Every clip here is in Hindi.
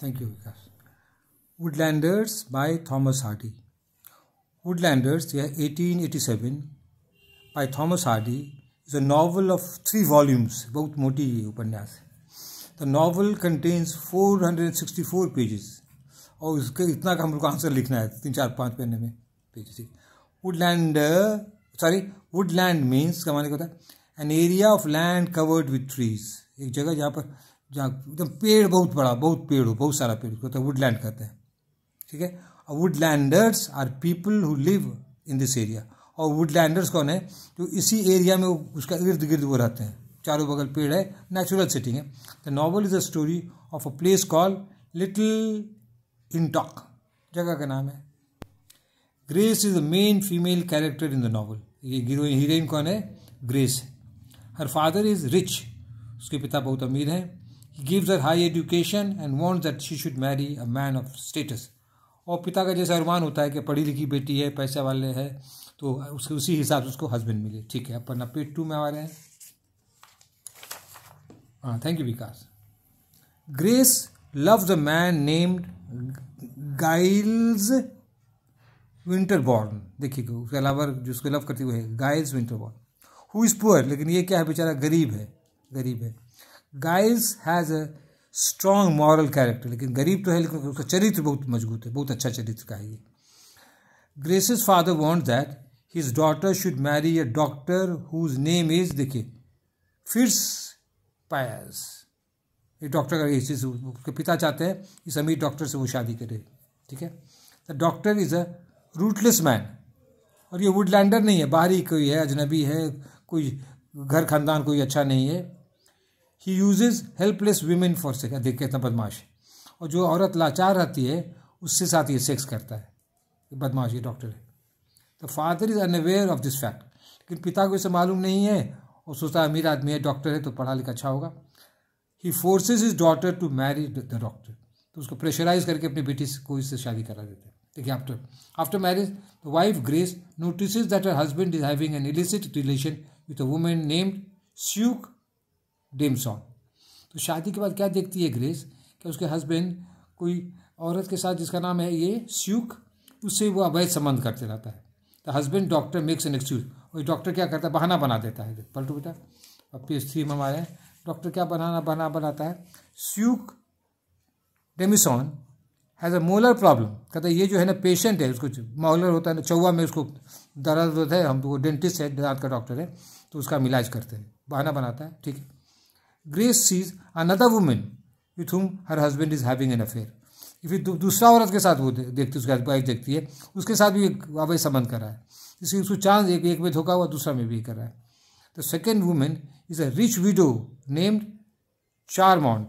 Thank you, Vikas. Woodlanders by Thomas यह eighteen eighty 1887 by Thomas Hardy is a novel of three volumes बहुत मोटी ये उपन्यास है द नॉवल कंटेन्स 464 पेजेस और उसके इतना का हम लोग को आंसर लिखना है तीन चार पाँच पन्ने में pages woodland sorry woodland means का माने क्या होता है an area of land covered with trees एक जगह जहाँ पर जहाँ एकदम पेड़ बहुत बड़ा बहुत पेड़ हो बहुत सारा पेड़ होता है वुडलैंड कहते हैं ठीक है और woodlanders are people who live in this area और वुडलैंडर्स कौन है जो इसी एरिया में उसका इर्द गिर्द वो रहते हैं चारों बगल पेड़ है नेचुरल सेटिंग है the novel is a story of a place called little Hintock जगह का नाम है Grace is the main female character in the novel ये हीरोइन हीरोइन कौन है Grace her father is rich उसके पिता बहुत अमीर हैं he gives her high education and wants that she should marry a man of status और पिता का जैसा अरमान होता है कि पढ़ी लिखी बेटी है पैसे वाले हैं तो उसके उसी हिसाब से उसको हस्बैंड मिले ठीक है अपन पेज टू में आ रहे हैं हाँ thank you Vikas Grace love the man named Giles Winterborne देखिए उसके अलावा जो उसको लव करती हुए है Giles Winterborne who is poor लेकिन ये क्या है बेचारा गरीब है गरीब है गाइस has a strong moral character लेकिन गरीब तो है लेकिन उसका चरित्र बहुत मजबूत है बहुत अच्छा चरित्र का है ये Grace's father want that his daughter should marry a doctor whose name is देखिए फिर पायस ये डॉक्टर का चीज उसके पिता चाहते हैं इस अमीर डॉक्टर से वो शादी करे ठीक है the doctor is a rootless man और ये वुडलैंडर नहीं है बाहरी कोई है अजनबी है कोई घर खानदान कोई अच्छा नहीं है he uses helpless women for sex देख इतना बदमाश है और जो औरत लाचार रहती है उससे साथ ये सेक्स करता है बदमाश ये डॉक्टर है the father is unaware of this fact लेकिन पिता को इसे मालूम नहीं है और सोचता अमीर आदमी है डॉक्टर है तो पढ़ा लिखा अच्छा होगा he forces his daughter to marry the doctor तो उसको प्रेशराइज करके अपनी बेटी को इससे शादी करा देते हैं देखिए after after marriage the wife Grace notice that her husband is having an illicit relation with a women named Suke Damson तो शादी के बाद क्या देखती है ग्रेस कि उसके हस्बैंड कोई औरत के साथ जिसका नाम है ये स्यूक उससे वो अवैध संबंध करते रहता है तो husband doctor makes an excuse और डॉक्टर क्या करता है बहाना बना देता है पलटू बेटा अब पी एच थ्री में हमारे डॉक्टर क्या बनाना बना बनाता है Suke Damson has a molar problem कहता है ये जो है ना पेशेंट है उसको मोलर होता है ना चौवा में उसको दर्द होता है हम तो वो डेंटिस्ट है दांत का डॉक्टर है तो उसका हम इलाज करते हैं बहाना बनाता है ठीक है Grace sees another women with whom her husband is having an affair फिर दूसरा औरत के साथ वो देखती है उसकी वाइफ देखती है उसके साथ भी एक अवैध संबंध कर रहा है इसलिए उसको चांस एक एक में धोखा हुआ दूसरा में भी कर रहा है the second women is a rich widow named Charmond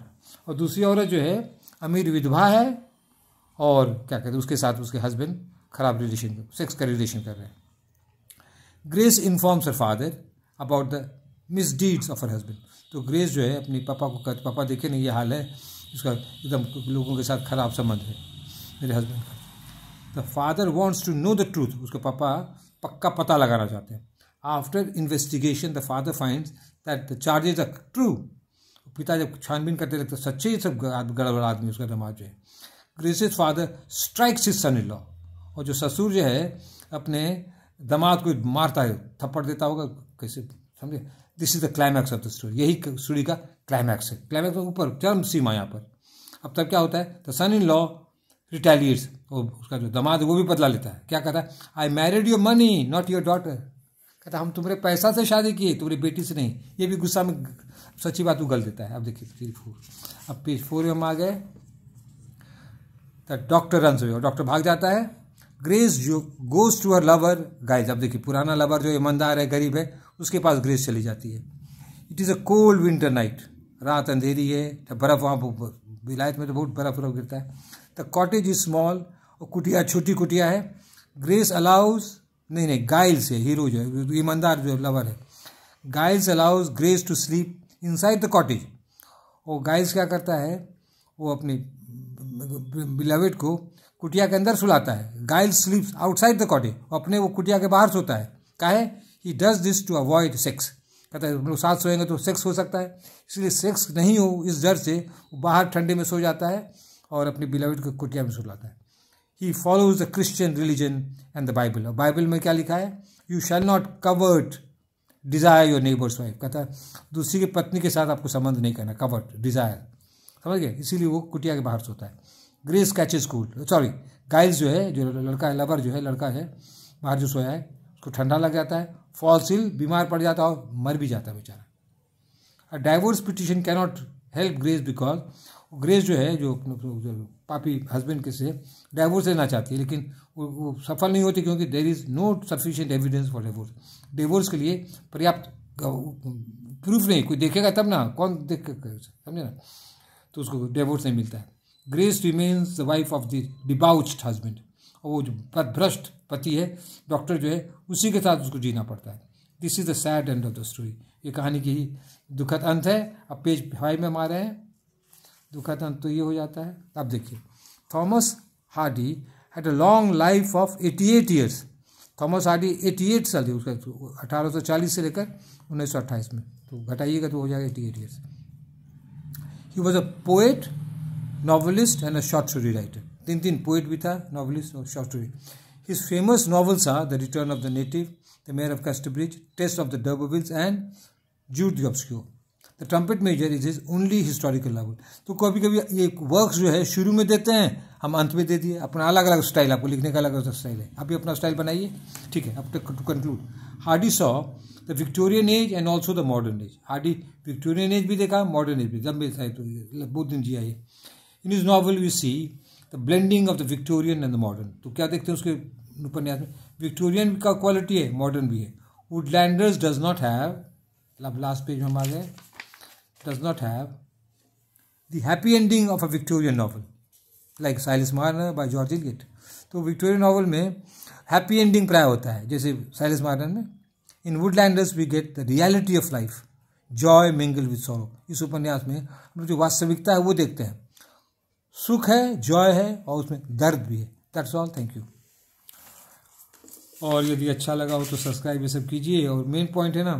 और दूसरी औरत जो है अमीर विधवा है और क्या कहते हैं उसके साथ उसके हस्बैंड खराब रिलेशन सेक्स का रिलेशन कर रहे हैं Grace informs her father about the deeds of her husband तो ग्रेस जो है अपने पापा को कहते पापा देखे नहीं ये हाल है इसका एकदम लोगों के साथ खराब संबंध है मेरे हस्बैंड का the father wants to know the truth उसके पापा पक्का पता लगाना चाहते हैं after investigation the father finds that the charges are true पिता जब छानबीन करते लगते सच्चे ही सब गड़बड़ आदमी उसका दमाज है Grace's father strikes his son in law और जो ससुर जो है अपने दामाद को मारता है थप्पड़ देता होगा कैसे समझे this is the climax of the story यही स्टोरी का क्लाइमैक्स है क्लाइमैक्स के ऊपर चरम सीमा यहाँ पर अब तब क्या होता है द सन इन लॉ रिटेलिएट्स वो उसका जो दमाद वो भी बदला लेता है क्या कहता है I married your money not your daughter कहता हम तुम्हारे पैसा से शादी किए तुम्हारी बेटी से नहीं ये भी गुस्सा में सच्ची बात उगल देता है अब देखिए पेज फोर अब पेज फोर में हम आ गए द डॉक्टर रन से डॉक्टर भाग जाता है Grace who goes to her lover गाइज अब देखिए पुराना लवर जो ईमानदार है गरीब है उसके पास ग्रेस चली जाती है it is a cold winter night रात अंधेरी है तो बर्फ़ वहाँ विलायत में तो बहुत बर्फ़ बर्फ गिरता है द कॉटेज इज स्मॉल और कुटिया छोटी कुटिया है ग्रेस अलाउज नहीं नहीं गाइल्स है हीरो जो है ईमानदार जो लवर है Giles allows Grace to sleep inside the cottage और गाइल्स क्या करता है वो अपने बिलावेट को कुटिया के अंदर सुलाता है Giles sleeps outside the cottage अपने वो कुटिया के बाहर सोता है काहे he does this to avoid sex कहता है हम लोग मतलब साथ सोएंगे तो सेक्स हो सकता है इसलिए सेक्स नहीं हो इस डर से वो बाहर ठंडे में सो जाता है और अपने बिलावट को कुटिया में सो जाता है he follows the Christian religion and the Bible और बाइबल में क्या लिखा है you shall not covet desire your neighbour's wife कहता है दूसरी की पत्नी के साथ आपको संबंध नहीं करना कवर्ट डिज़ायर समझ गए इसीलिए वो कुटिया के बाहर सोता है Grace catches cool sorry Giles जो है जो लड़का है लवर जो है लड़का है बाहर जो सोया है उसको ठंडा लग जाता है फॉसिल बीमार पड़ जाता और मर भी जाता बेचारा a divorce petition cannot help Grace because Grace जो है जो, जो पापी हस्बैंड के से डाइवोर्स लेना चाहती है लेकिन वो, वो सफल नहीं होती क्योंकि there is no sufficient evidence for divorce divorce के लिए पर्याप्त प्रूफ नहीं कोई देखेगा तब ना कौन देख समझे ना तो उसको डिवोर्स नहीं मिलता है Grace remains the wife of the debauched husband और वो जो भ्रष्ट पति है डॉक्टर जो है उसी के साथ उसको जीना पड़ता है this is the sad end of the story ये कहानी की ही दुखद अंत है अब पेज फाइव में मारे हैं दुखद अंत तो ये हो जाता है अब देखिए Thomas Hardy had a long life of eighty eight years Thomas Hardy eighty eight साल थे उसका तो अठारह सौ चालीस से लेकर उन्नीस सौ अट्ठाईस में तो घटाइएगा तो हो जाएगा eighty eight years he was a poet novelist and a short story writer तीन तीन पोइट भी था नॉवलिस्ट और short story his famous novels are the return of the native the mayor of Casterbridge Tess of the d'Urbervilles and Jude obscure the trumpet major is is only historical novel तो कभी कभी ये वर्क्स जो है शुरू में देते हैं हम अंत में दे दिए अपना अलग अलग स्टाइल आपको लिखने का अलग अलग स्टाइल है आप अपना स्टाइल बनाइए ठीक है अब to conclude Hardy saw the Victorian age and also the modern age Hardy Victorian age भी देखा मॉडर्न एज भी जब भी तो बहुत दिन जिया ये in is novel you see the blending of the Victorian and the modern तो क्या देखते हैं उसके उपन्यास में विक्टोरियन का क्वालिटी है मॉडर्न भी है वुडलैंडर्स डज नॉट हैव अब लास्ट पेज में हम आ गए does not have the happy ending of a Victorian novel like Silas Marner by George Eliot तो विक्टोरियन नावल में हैप्पी एंडिंग प्राय होता है जैसे साइलिस मार्नर में in Woodlanders we get the reality of life joy mingle with sorrow इस उपन्यास में हम जो वास्तविकता है वो देखते हैं सुख है जॉय है और उसमें दर्द भी है दैट्स ऑल थैंक यू और यदि अच्छा लगा हो तो सब्सक्राइब ये सब कीजिए और मेन पॉइंट है ना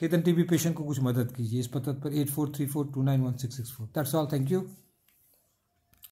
खेतन टीबी पेशेंट को कुछ मदद कीजिए इस पत्र पर eight four three four two nine one six six four that's all thank you